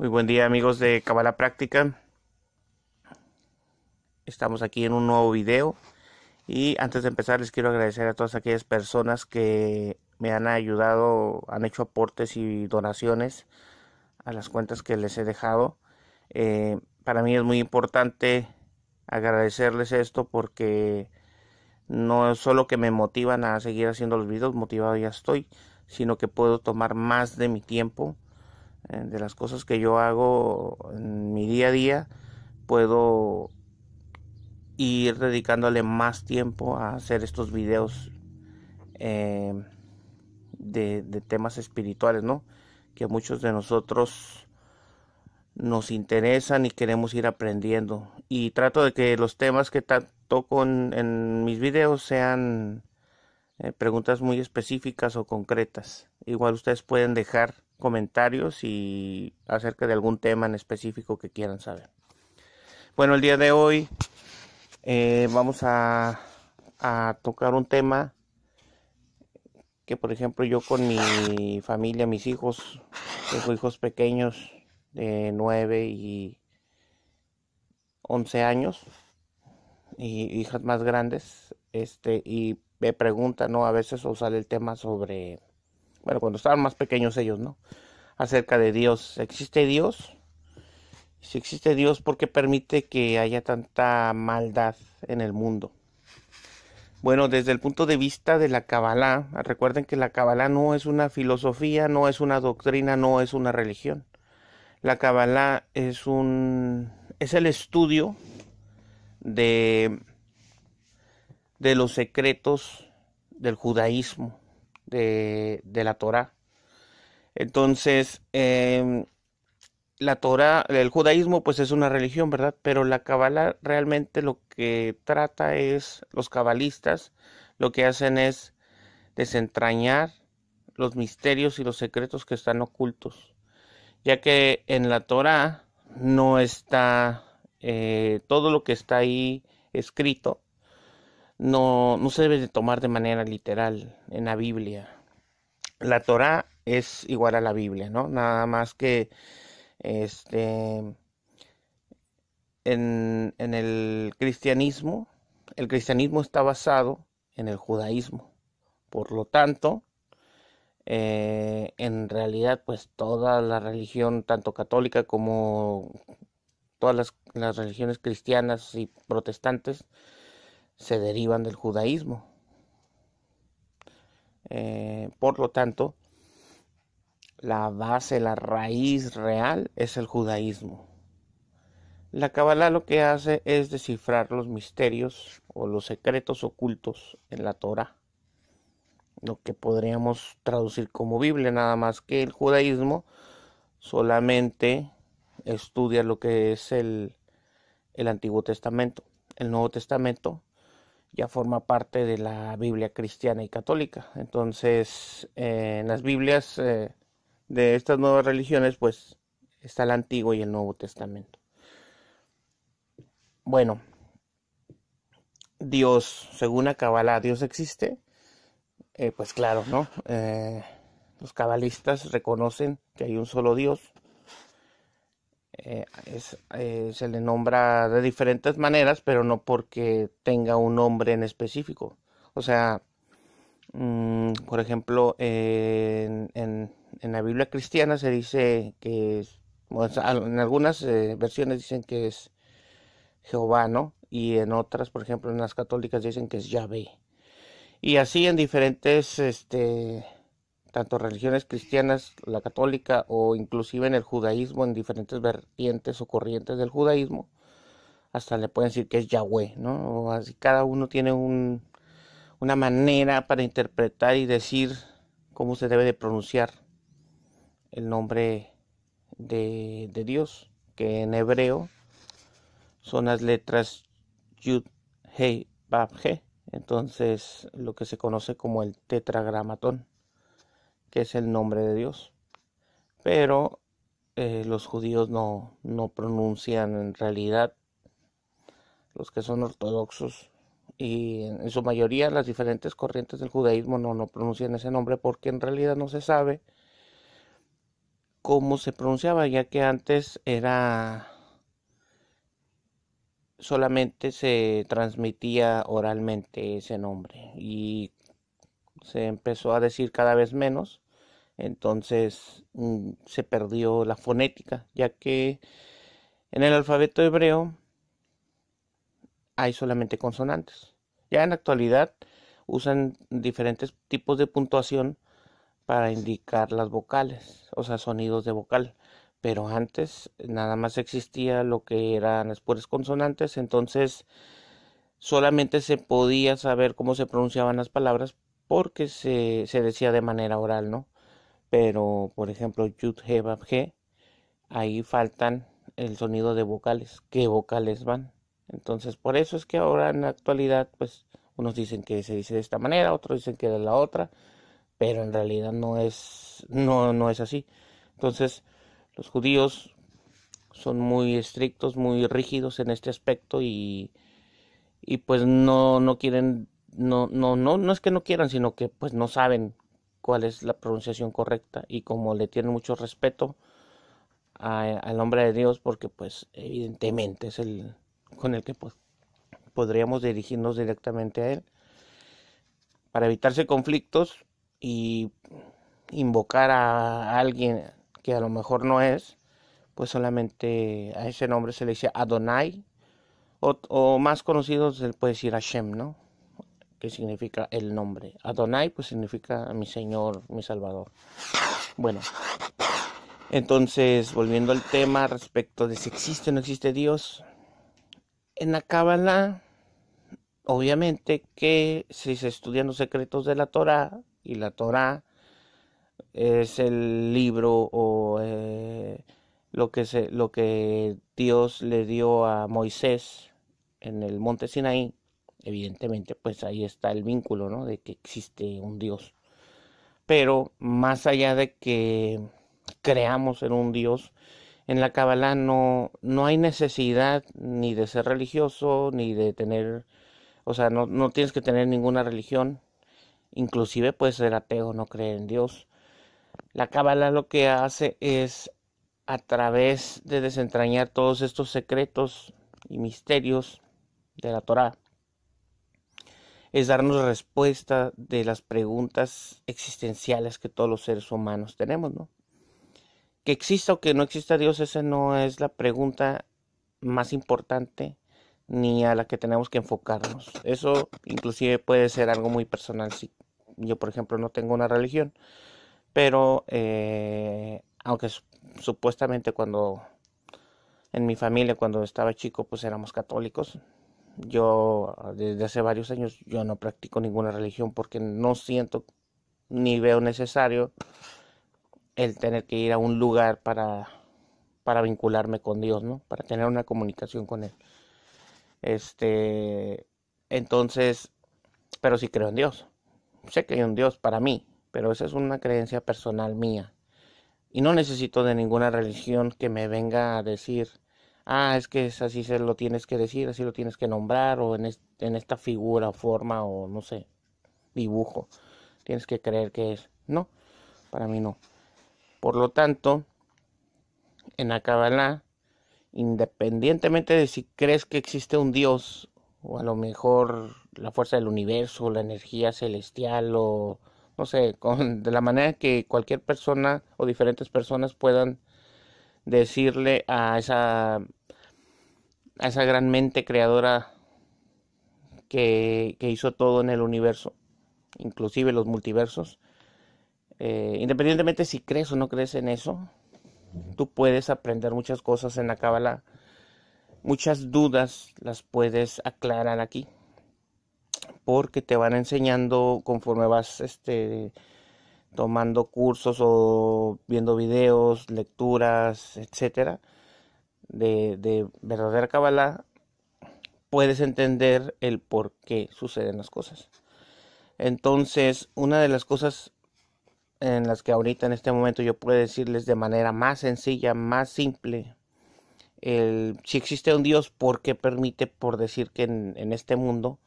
Muy buen día amigos de Cabala Práctica. Estamos aquí en un nuevo video y antes de empezar les quiero agradecer a todas aquellas personas que me han ayudado, han hecho aportes y donaciones a las cuentas que les he dejado. Eh, para mí es muy importante agradecerles esto porque no es solo que me motivan a seguir haciendo los videos, motivado ya estoy, sino que puedo tomar más de mi tiempo eh, de las cosas que yo hago en mi día a día, puedo ir dedicándole más tiempo a hacer estos videos eh, de, temas espirituales, Que muchos de nosotros nos interesan y queremos ir aprendiendo. Y trato de que los temas que toco en, mis videos sean eh, preguntas muy específicas o concretas. Igual ustedes pueden dejar comentarios y acerca de algún tema en específico que quieran saber. Bueno, el día de hoy eh, vamos a, tocar un tema que por ejemplo yo con mi familia, mis hijos, tengo hijos pequeños de 9 y 11 años y hijas más grandes, este, y me preguntan, ¿no? A veces usar sale el tema sobre bueno, cuando estaban más pequeños ellos, ¿no? Acerca de Dios. ¿Existe Dios? Si existe Dios, ¿por qué permite que haya tanta maldad en el mundo? Bueno, desde el punto de vista de la Kabbalah, recuerden que la Kabbalah no es una filosofía, no es una doctrina, no es una religión. La Kabbalah es un es el estudio de de los secretos del judaísmo, de, la Torah. Entonces, em, la Torah, el judaísmo pues es una religión, ¿verdad? Pero la cabala realmente lo que trata es, los cabalistas lo que hacen es desentrañar los misterios y los secretos que están ocultos, ya que en la Torah no está eh, todo lo que está ahí escrito, no, no se debe de tomar de manera literal en la Biblia. La Torah es igual a la Biblia, ¿no? Nada más que este en, en el cristianismo, el cristianismo está basado en el judaísmo. Por lo tanto, eh, en realidad, pues toda la religión, tanto católica como todas las religiones cristianas y protestantes, se derivan del judaísmo. Eh, por lo tanto, la base, la raíz real es el judaísmo. La Kabbalah lo que hace es descifrar los misterios o los secretos ocultos en la Torah, lo que podríamos traducir como Biblia, nada más que el judaísmo solamente estudia lo que es el, el Antiguo Testamento. El Nuevo Testamento ya forma parte de la Biblia cristiana y católica. Entonces, eh, en las Biblias eh, de estas nuevas religiones, pues está el Antiguo y el Nuevo Testamento. Bueno, Dios, según la Kabbalah, ¿Dios existe? Eh, pues claro, ¿no? los cabalistas reconocen que hay un solo Dios eh, eh, se le nombra de diferentes maneras, pero no porque tenga un nombre en específico. O sea, mm, por ejemplo, en, la Biblia cristiana se dice que, es, en algunas eh, versiones dicen que es Jehová, ¿no? Y en otras, por ejemplo, en las católicas dicen que es Yahvé. Y así en diferentes, este, tanto religiones cristianas, la católica o inclusive en el judaísmo, en diferentes vertientes o corrientes del judaísmo, hasta le pueden decir que es Yahweh, ¿no? así cada uno tiene un, una manera para interpretar y decir cómo se debe de pronunciar el nombre de, de Dios, que en hebreo son las letras Yud, He, Bab, He, entonces lo que se conoce como el tetragramatón que es el nombre de Dios. Pero eh, los judíos no, pronuncian en realidad, los que son ortodoxos, y en su mayoría las diferentes corrientes del judaísmo no, pronuncian ese nombre porque en realidad no se sabe cómo se pronunciaba, ya que antes era solamente se transmitía oralmente ese nombre y se empezó a decir cada vez menos, entonces mm, se perdió la fonética, ya que en el alfabeto hebreo hay solamente consonantes. Ya en la actualidad usan diferentes tipos de puntuación para indicar las vocales, o sea, sonidos de vocal. Pero antes nada más existía lo que eran las puras consonantes, entonces solamente se podía saber cómo se pronunciaban las palabras porque se, decía de manera oral, ¿no? Pero, por ejemplo, Yud, He, Bab, ahí faltan el sonido de vocales, qué vocales van. Entonces, por eso es que ahora en la actualidad, pues, unos dicen que se dice de esta manera, otros dicen que de la otra, pero en realidad no es, no, no es así. Entonces, los judíos son muy estrictos, muy rígidos en este aspecto y, pues no, no quieren no, no, no, no es que no quieran, sino que pues no saben cuál es la pronunciación correcta y como le tienen mucho respeto al nombre de Dios, porque pues evidentemente es el con el que pues, podríamos dirigirnos directamente a Él para evitarse conflictos y invocar a alguien que a lo mejor no es, pues solamente a ese nombre se le dice Adonai o, o más conocido se le puede decir Hashem, ¿no? que significa el nombre. Adonai, pues significa mi Señor, mi Salvador. Bueno, entonces, volviendo al tema respecto de si existe o no existe Dios, en la Cábala, obviamente que si se estudian los secretos de la Torah, y la Torah es el libro o eh, lo, que lo que Dios le dio a Moisés en el monte Sinaí, evidentemente pues ahí está el vínculo, ¿no? De que existe un Dios. Pero más allá de que creamos en un Dios, en la Kabbalah no, no hay necesidad ni de ser religioso, ni de tener, o sea, no, no tienes que tener ninguna religión, inclusive puedes ser ateo, no creer en Dios. La Kabbalah lo que hace es a través de desentrañar todos estos secretos y misterios de la Torah, es darnos respuesta de las preguntas existenciales que todos los seres humanos tenemos, ¿no? Que exista o que no exista Dios, esa no es la pregunta más importante ni a la que tenemos que enfocarnos. Eso inclusive puede ser algo muy personal. Si yo, por ejemplo, no tengo una religión, pero eh, aunque supuestamente cuando en mi familia, cuando estaba chico, pues éramos católicos, yo desde hace varios años yo no practico ninguna religión porque no siento ni veo necesario el tener que ir a un lugar para, para vincularme con Dios, ¿no? Para tener una comunicación con Él. Este, entonces, pero sí creo en Dios. Sé que hay un Dios para mí, pero esa es una creencia personal mía. Y no necesito de ninguna religión que me venga a decir ah, es que es así se lo tienes que decir, así lo tienes que nombrar, o en, esta figura, forma, o no sé, dibujo, tienes que creer que es. No, para mí no. Por lo tanto, en la independientemente de si crees que existe un Dios, o a lo mejor la fuerza del universo, la energía celestial, o no sé, de la manera que cualquier persona o diferentes personas puedan decirle a esa a esa gran mente creadora que, hizo todo en el universo, inclusive los multiversos. Eh, independientemente si crees o no crees en eso, tú puedes aprender muchas cosas en la cábala, muchas dudas las puedes aclarar aquí, porque te van enseñando conforme vas este, tomando cursos o viendo videos, lecturas, etcétera de, verdadera Kabbalah, puedes entender el por qué suceden las cosas. Entonces, una de las cosas en las que ahorita en este momento yo puedo decirles de manera más sencilla, más simple, el, si existe un Dios, ¿por qué permite, por decir que en, en este mundo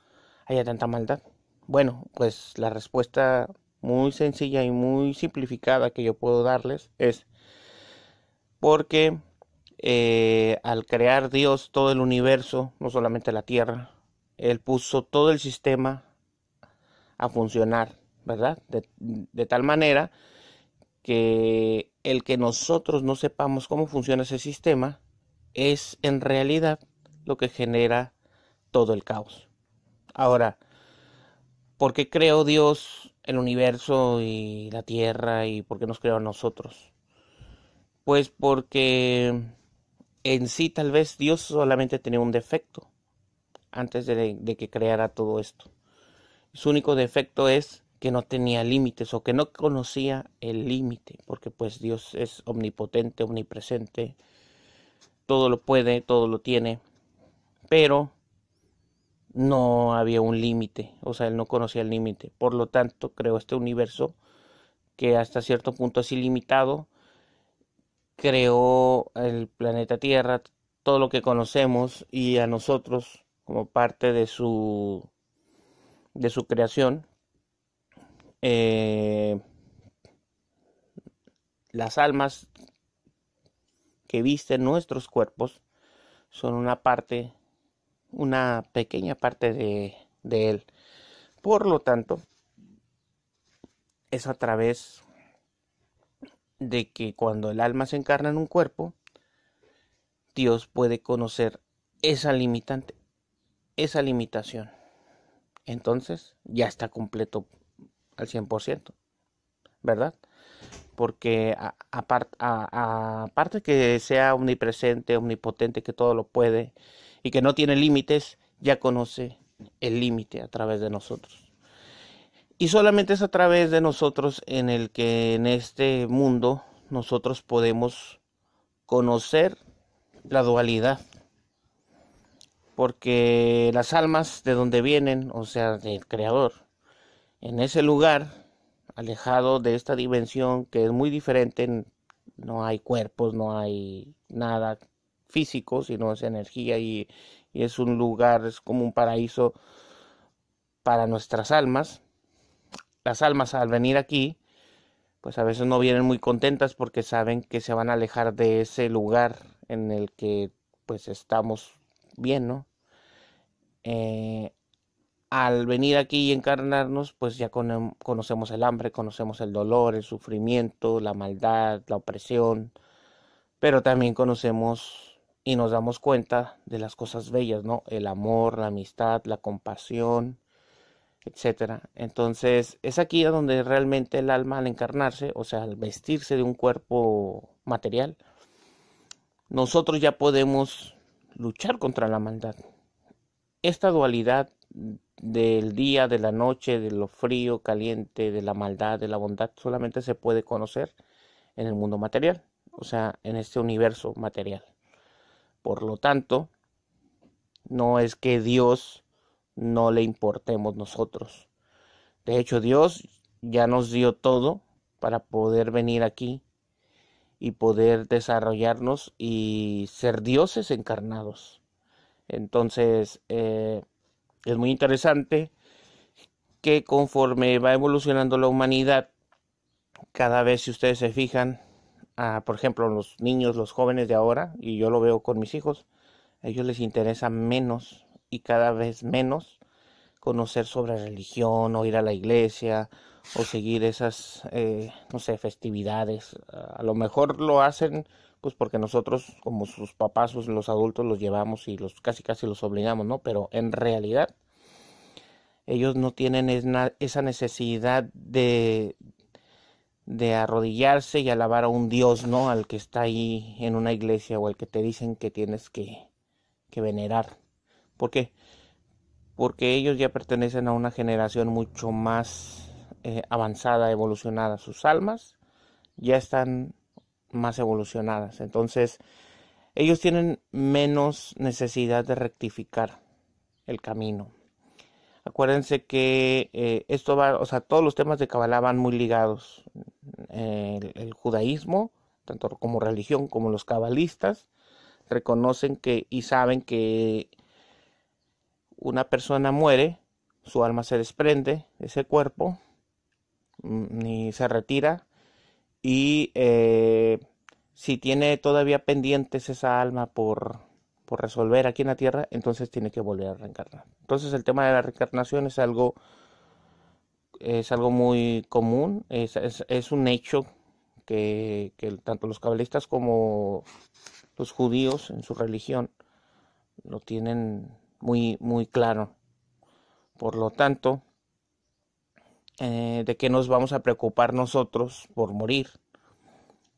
haya tanta maldad? Bueno, pues la respuesta muy sencilla y muy simplificada que yo puedo darles es porque eh, al crear Dios todo el universo, no solamente la tierra, Él puso todo el sistema a funcionar, ¿verdad? De, de tal manera que el que nosotros no sepamos cómo funciona ese sistema es en realidad lo que genera todo el caos. Ahora, ¿por qué creó Dios el universo y la tierra y por qué nos creó a nosotros? Pues porque en sí tal vez Dios solamente tenía un defecto antes de, que creara todo esto. Su único defecto es que no tenía límites o que no conocía el límite, porque pues Dios es omnipotente, omnipresente, todo lo puede, todo lo tiene, pero no había un límite, o sea, él no conocía el límite. Por lo tanto, creó este universo que hasta cierto punto es ilimitado, creó el planeta Tierra, todo lo que conocemos y a nosotros como parte de su, de su creación. Eh, las almas que visten nuestros cuerpos son una parte, una pequeña parte de, de él. Por lo tanto, es a través de que cuando el alma se encarna en un cuerpo, Dios puede conocer esa limitante, esa limitación. Entonces ya está completo al 100%, ¿verdad? Porque aparte a, que sea omnipresente, omnipotente, que todo lo puede y que no tiene límites, ya conoce el límite a través de nosotros. Y solamente es a través de nosotros en el que en este mundo nosotros podemos conocer la dualidad. Porque las almas de donde vienen, o sea, del Creador, en ese lugar, alejado de esta dimensión que es muy diferente, no hay cuerpos, no hay nada físico, sino es energía y, es un lugar, es como un paraíso para nuestras almas las almas al venir aquí, pues a veces no vienen muy contentas porque saben que se van a alejar de ese lugar en el que pues estamos bien, ¿no? Eh, al venir aquí y encarnarnos, pues ya conocemos el hambre, conocemos el dolor, el sufrimiento, la maldad, la opresión, pero también conocemos y nos damos cuenta de las cosas bellas, ¿no? El amor, la amistad, la compasión, Etcétera. Entonces es aquí donde realmente el alma al encarnarse, o sea, al vestirse de un cuerpo material, nosotros ya podemos luchar contra la maldad. Esta dualidad del día, de la noche, de lo frío, caliente, de la maldad, de la bondad, solamente se puede conocer en el mundo material, o sea, en este universo material. Por lo tanto, no es que Dios no le importemos nosotros. De hecho, Dios ya nos dio todo para poder venir aquí y poder desarrollarnos y ser dioses encarnados. Entonces, eh, es muy interesante que conforme va evolucionando la humanidad, cada vez si ustedes se fijan, por ejemplo, los niños, los jóvenes de ahora, y yo lo veo con mis hijos, a ellos les interesa menos y cada vez menos conocer sobre religión o ir a la iglesia o seguir esas, eh, no sé, festividades. A lo mejor lo hacen pues porque nosotros como sus papás, pues, los adultos los llevamos y los casi casi los obligamos, ¿no? Pero en realidad ellos no tienen esa necesidad de, de arrodillarse y alabar a un Dios, ¿no? Al que está ahí en una iglesia o al que te dicen que tienes que, que venerar. ¿Por qué? Porque ellos ya pertenecen a una generación mucho más eh, avanzada, evolucionada. Sus almas ya están más evolucionadas. Entonces, ellos tienen menos necesidad de rectificar el camino. Acuérdense que eh, esto va, o sea, todos los temas de Kabbalah van muy ligados. El, el, judaísmo, tanto como religión como los cabalistas, reconocen que y saben que una persona muere, su alma se desprende de ese cuerpo y mm, se retira. Y eh, si tiene todavía pendientes esa alma por, resolver aquí en la tierra, entonces tiene que volver a reencarnar. Entonces el tema de la reencarnación es algo, es algo muy común, es, un hecho que, que, tanto los cabalistas como los judíos en su religión lo tienen muy, claro. Por lo tanto, eh, ¿de qué nos vamos a preocupar nosotros por morir?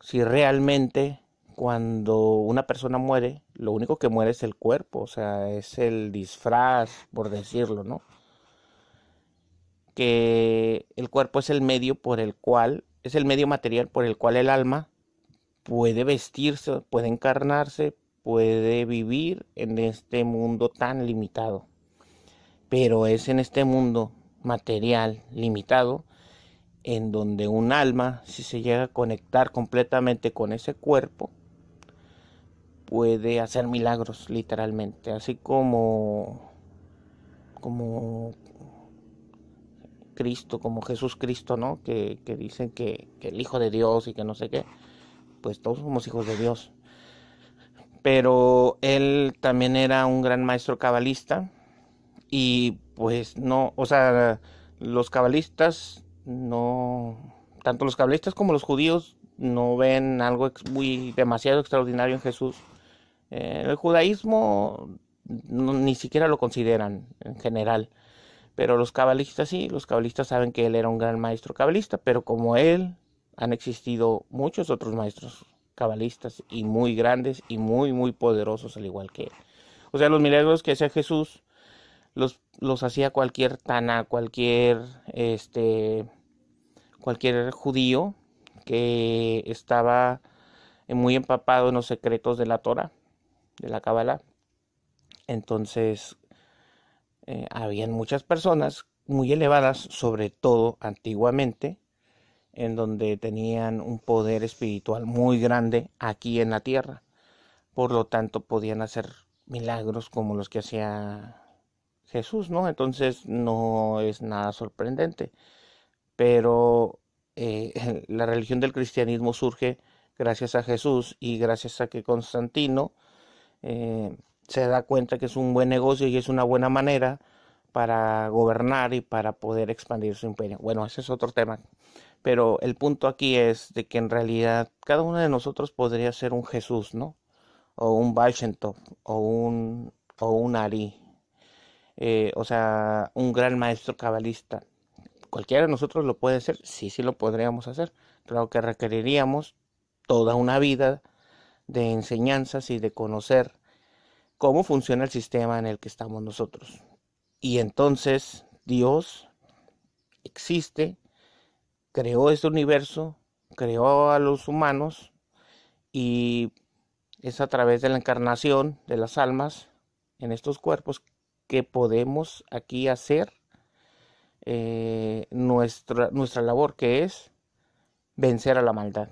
Si realmente cuando una persona muere, lo único que muere es el cuerpo, o sea, es el disfraz, por decirlo, ¿no? Que el cuerpo es el medio por el cual, es el medio material por el cual el alma puede vestirse, puede encarnarse, puede vivir en este mundo tan limitado. Pero es en este mundo material limitado en donde un alma, si se llega a conectar completamente con ese cuerpo, puede hacer milagros literalmente, así como como Cristo, como Jesús Cristo, ¿no? Que, que dicen que, que el Hijo de Dios y que no sé qué, pues todos somos hijos de Dios pero él también era un gran maestro cabalista y pues no, o sea, los cabalistas no, tanto los cabalistas como los judíos no ven algo muy demasiado extraordinario en Jesús. Eh, el judaísmo ni siquiera lo consideran en general, pero los cabalistas sí, los cabalistas saben que él era un gran maestro cabalista, pero como él han existido muchos otros maestros cabalistas y muy grandes y muy, muy poderosos al igual que él. O sea, los milagros que hacía Jesús los, los hacía cualquier tana, cualquier, este, cualquier judío que estaba muy empapado en los secretos de la Torah, de la Kabbalah. Entonces, eh, habían muchas personas muy elevadas, sobre todo antiguamente, en donde tenían un poder espiritual muy grande aquí en la tierra. Por lo tanto, podían hacer milagros como los que hacía Jesús, ¿no? Entonces no es nada sorprendente. Pero eh, la religión del cristianismo surge gracias a Jesús y gracias a que Constantino eh, se da cuenta que es un buen negocio y es una buena manera para gobernar y para poder expandir su imperio. Bueno, ese es otro tema pero el punto aquí es de que en realidad cada uno de nosotros podría ser un Jesús, ¿no? O un Valshentop, o un, un Ari, eh, o sea, un gran maestro cabalista. Cualquiera de nosotros lo puede ser, sí, sí lo podríamos hacer. Claro que requeriríamos toda una vida de enseñanzas y de conocer cómo funciona el sistema en el que estamos nosotros. Y entonces Dios existe creó este universo, creó a los humanos y es a través de la encarnación de las almas en estos cuerpos que podemos aquí hacer eh, nuestra, nuestra labor, que es vencer a la maldad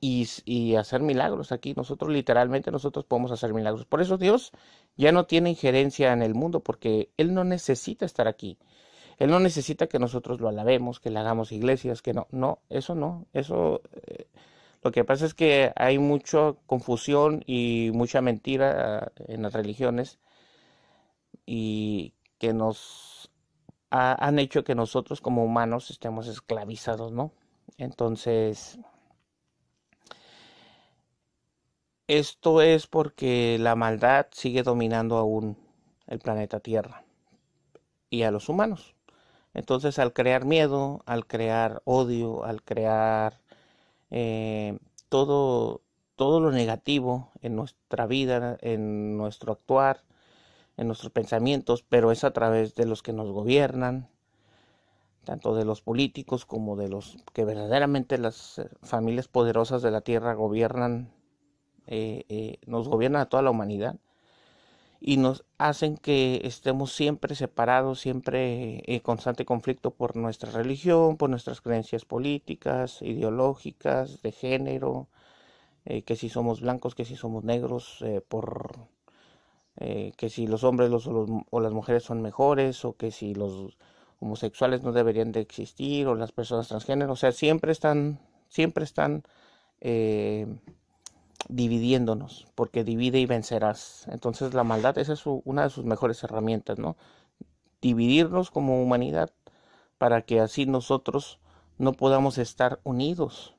y, y, hacer milagros aquí. Nosotros literalmente nosotros podemos hacer milagros. Por eso Dios ya no tiene injerencia en el mundo, porque Él no necesita estar aquí. Él no necesita que nosotros lo alabemos, que le hagamos iglesias, que no, no, eso no, eso... Eh, lo que pasa es que hay mucha confusión y mucha mentira eh, en las religiones y que nos han hecho que nosotros como humanos estemos esclavizados, ¿no? Entonces, esto es porque la maldad sigue dominando aún el planeta Tierra y a los humanos. Entonces al crear miedo, al crear odio, al crear eh, todo, todo lo negativo en nuestra vida, en nuestro actuar, en nuestros pensamientos, pero es a través de los que nos gobiernan, tanto de los políticos como de los que verdaderamente las eh, familias poderosas de la tierra gobiernan, eh, nos gobiernan a toda la humanidad y nos hacen que estemos siempre separados, siempre en eh, constante conflicto por nuestra religión, por nuestras creencias políticas, ideológicas, de género, eh, que si somos blancos, que si somos negros, eh, por que si los hombres o las mujeres son mejores, o que si los homosexuales no deberían de existir, o las personas transgénero, o sea, siempre están, siempre están dividiéndonos, porque divide y vencerás. Entonces la maldad es una de sus mejores herramientas, ¿no? Dividirnos como humanidad para que así nosotros no podamos estar unidos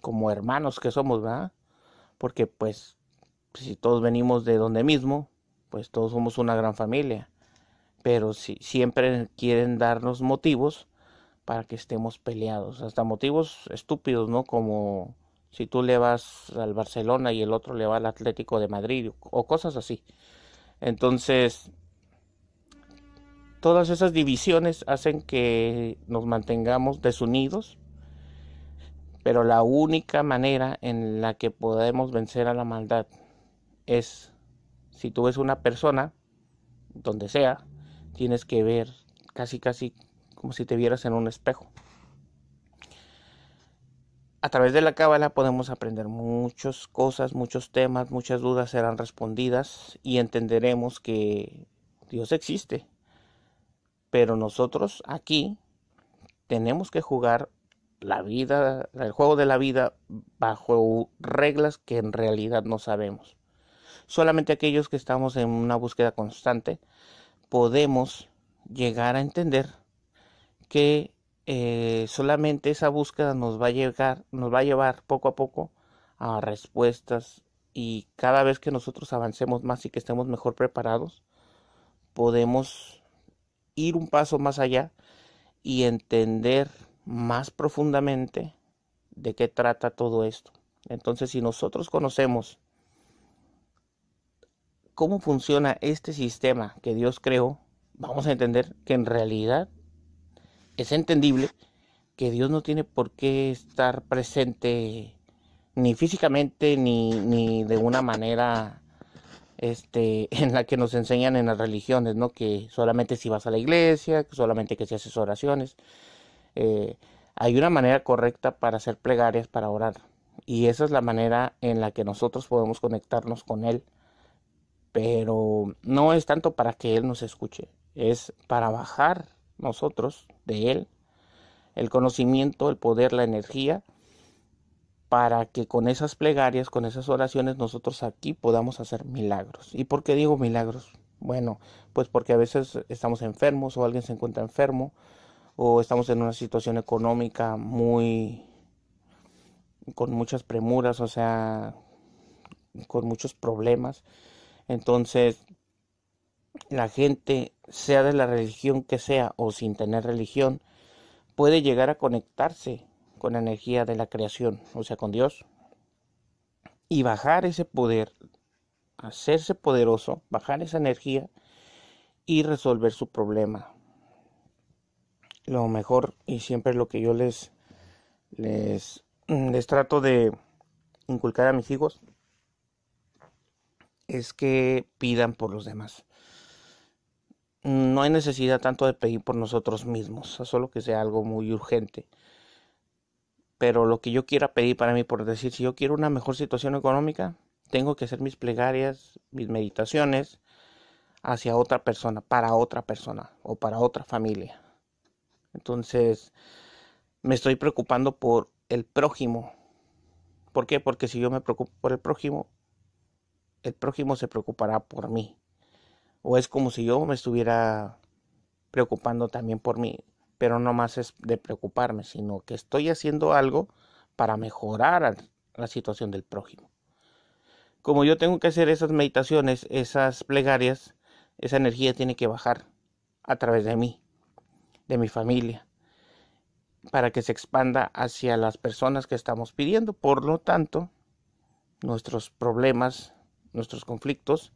como hermanos que somos, ¿verdad? Porque pues si todos venimos de donde mismo, pues todos somos una gran familia. Pero si siempre quieren darnos motivos para que estemos peleados, hasta motivos estúpidos, ¿no? Como si tú le vas al Barcelona y el otro le va al Atlético de Madrid o cosas así. Entonces, todas esas divisiones hacen que nos mantengamos desunidos, pero la única manera en la que podemos vencer a la maldad es si tú ves una persona, donde sea, tienes que ver casi casi como si te vieras en un espejo a través de la cábala podemos aprender muchas cosas, muchos temas, muchas dudas serán respondidas y entenderemos que Dios existe. Pero nosotros aquí tenemos que jugar la vida, el juego de la vida bajo reglas que en realidad no sabemos. Solamente aquellos que estamos en una búsqueda constante podemos llegar a entender que eh, solamente esa búsqueda nos va a llegar, nos va a llevar poco a poco a respuestas y cada vez que nosotros avancemos más y que estemos mejor preparados, podemos ir un paso más allá y entender más profundamente de qué trata todo esto. Entonces, si nosotros conocemos cómo funciona este sistema que Dios creó, vamos a entender que en realidad es entendible que Dios no tiene por qué estar presente ni físicamente ni, de una manera este, en la que nos enseñan en las religiones, ¿no? Que solamente si vas a la iglesia, solamente que si haces oraciones. Eh, hay una manera correcta para hacer plegarias, para orar. Y esa es la manera en la que nosotros podemos conectarnos con Él. Pero no es tanto para que Él nos escuche, es para bajar nosotros de Él, el conocimiento, el poder, la energía, para que con esas plegarias, con esas oraciones, nosotros aquí podamos hacer milagros. ¿Y por qué digo milagros? Bueno, pues porque a veces estamos enfermos o alguien se encuentra enfermo o estamos en una situación económica muy con muchas premuras, o sea, con muchos problemas. Entonces, la gente, sea de la religión que sea o sin tener religión, puede llegar a conectarse con la energía de la creación, o sea, con Dios, y bajar ese poder, hacerse poderoso, bajar esa energía y resolver su problema. Lo mejor y siempre lo que yo les les mm, trato de inculcar a mis hijos es que pidan por los demás no hay necesidad tanto de pedir por nosotros mismos, solo que sea algo muy urgente. Pero lo que yo quiera pedir para mí, por decir, si yo quiero una mejor situación económica, tengo que hacer mis plegarias, mis meditaciones hacia otra persona, para otra persona o para otra familia. Entonces, me estoy preocupando por el prójimo. ¿Por qué? Porque si yo me preocupo por el prójimo, el prójimo se preocupará por mí o es como si yo me estuviera preocupando también por mí, pero no más es de preocuparme, sino que estoy haciendo algo para mejorar la situación del prójimo. Como yo tengo que hacer esas meditaciones, esas plegarias, esa energía tiene que bajar a través de mí, de mi familia, para que se expanda hacia las personas que estamos pidiendo. Por lo tanto, nuestros problemas, nuestros conflictos,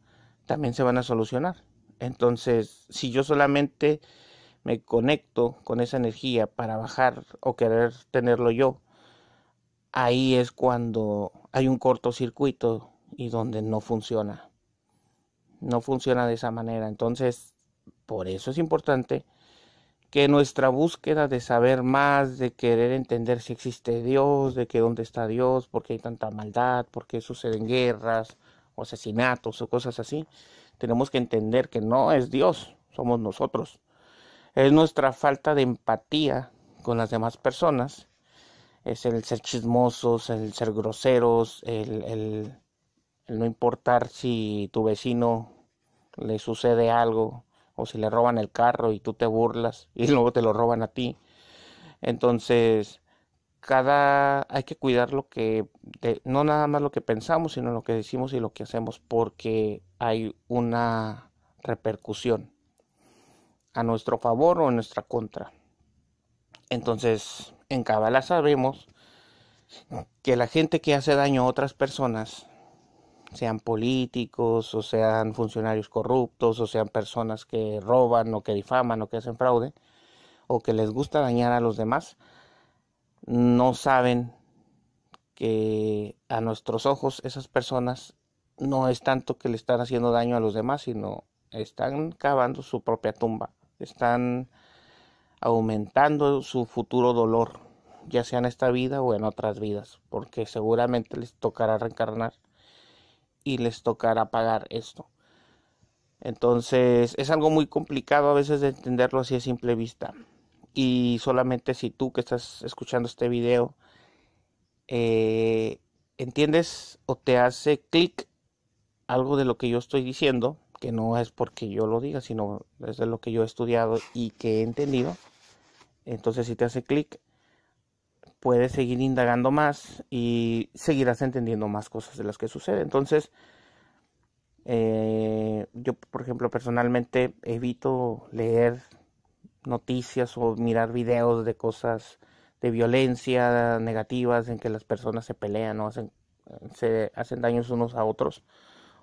también se van a solucionar. Entonces, si yo solamente me conecto con esa energía para bajar o querer tenerlo yo, ahí es cuando hay un cortocircuito y donde no funciona. No funciona de esa manera. Entonces, por eso es importante que nuestra búsqueda de saber más, de querer entender si existe Dios, de que dónde está Dios, por qué hay tanta maldad, por qué suceden guerras, asesinatos o cosas así. Tenemos que entender que no es Dios, somos nosotros. Es nuestra falta de empatía con las demás personas. Es el ser chismosos, el ser groseros, el, el no importar si tu vecino le sucede algo o si le roban el carro y tú te burlas y luego te lo roban a ti. Entonces, cada hay que cuidar lo que no nada más lo que pensamos sino lo que decimos y lo que hacemos porque hay una repercusión a nuestro favor o en nuestra contra entonces en Kabbalah sabemos que la gente que hace daño a otras personas sean políticos o sean funcionarios corruptos o sean personas que roban o que difaman o que hacen fraude o que les gusta dañar a los demás no saben que a nuestros ojos esas personas no es tanto que le están haciendo daño a los demás, sino están cavando su propia tumba, están aumentando su futuro dolor, ya sea en esta vida o en otras vidas, porque seguramente les tocará reencarnar y les tocará pagar esto. Entonces es algo muy complicado a veces de entenderlo así a simple vista. Y solamente si tú que estás escuchando este video eh, entiendes o te hace clic algo de lo que yo estoy diciendo, que no es porque yo lo diga, sino es de lo que yo he estudiado y que he entendido, entonces si te hace clic, puedes seguir indagando más y seguirás entendiendo más cosas de las que sucede. Entonces, eh, yo, por ejemplo, personalmente evito leer noticias o mirar videos de cosas de violencia negativas en que las personas se pelean o hacen, se hacen daños unos a otros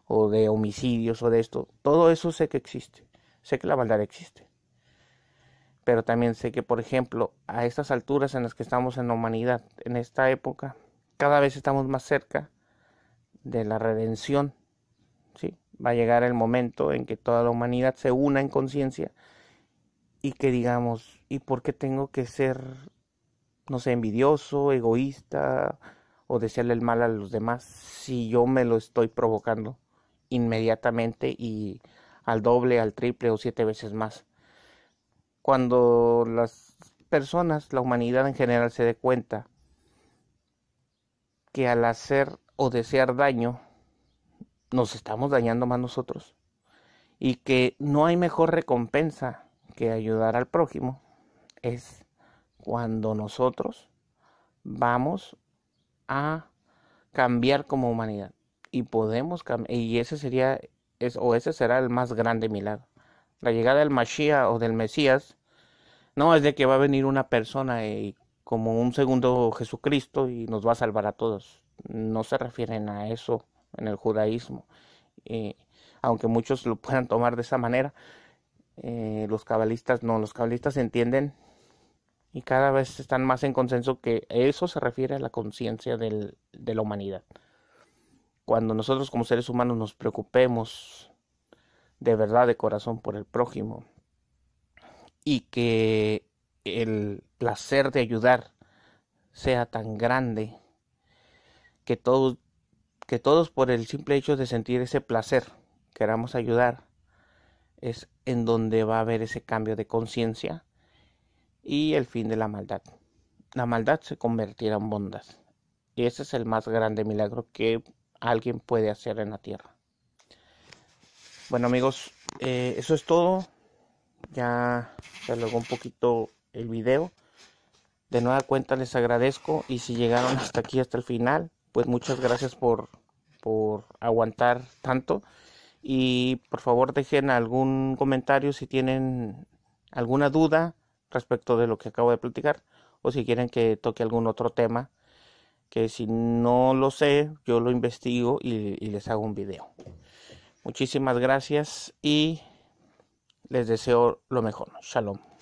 o de homicidios o de esto. Todo eso sé que existe. Sé que la maldad existe. Pero también sé que, por ejemplo, a estas alturas en las que estamos en la humanidad, en esta época, cada vez estamos más cerca de la redención. ¿sí? Va a llegar el momento en que toda la humanidad se una en conciencia y que digamos, ¿y por qué tengo que ser, no sé, envidioso, egoísta o desearle el mal a los demás si yo me lo estoy provocando inmediatamente y al doble, al triple o siete veces más? Cuando las personas, la humanidad en general se dé cuenta que al hacer o desear daño, nos estamos dañando más nosotros y que no hay mejor recompensa que ayudar al prójimo es cuando nosotros vamos a cambiar como humanidad y podemos cambiar y ese sería o ese será el más grande milagro. La llegada del Mashiach o del Mesías no es de que va a venir una persona y como un segundo Jesucristo y nos va a salvar a todos. No se refieren a eso en el judaísmo. Eh, aunque muchos lo puedan tomar de esa manera, eh, los cabalistas no, los cabalistas entienden y cada vez están más en consenso que eso se refiere a la conciencia de la humanidad. Cuando nosotros como seres humanos nos preocupemos de verdad, de corazón por el prójimo y que el placer de ayudar sea tan grande que todos que todos por el simple hecho de sentir ese placer queramos ayudar es en donde va a haber ese cambio de conciencia y el fin de la maldad. La maldad se convertirá en bondad. Y ese es el más grande milagro que alguien puede hacer en la tierra. Bueno amigos, eh, eso es todo. Ya se alargó un poquito el video. De nueva cuenta les agradezco y si llegaron hasta aquí, hasta el final, pues muchas gracias por, por aguantar tanto y por favor dejen algún comentario si tienen alguna duda respecto de lo que acabo de platicar o si quieren que toque algún otro tema que si no lo sé yo lo investigo y, les hago un video muchísimas gracias y les deseo lo mejor shalom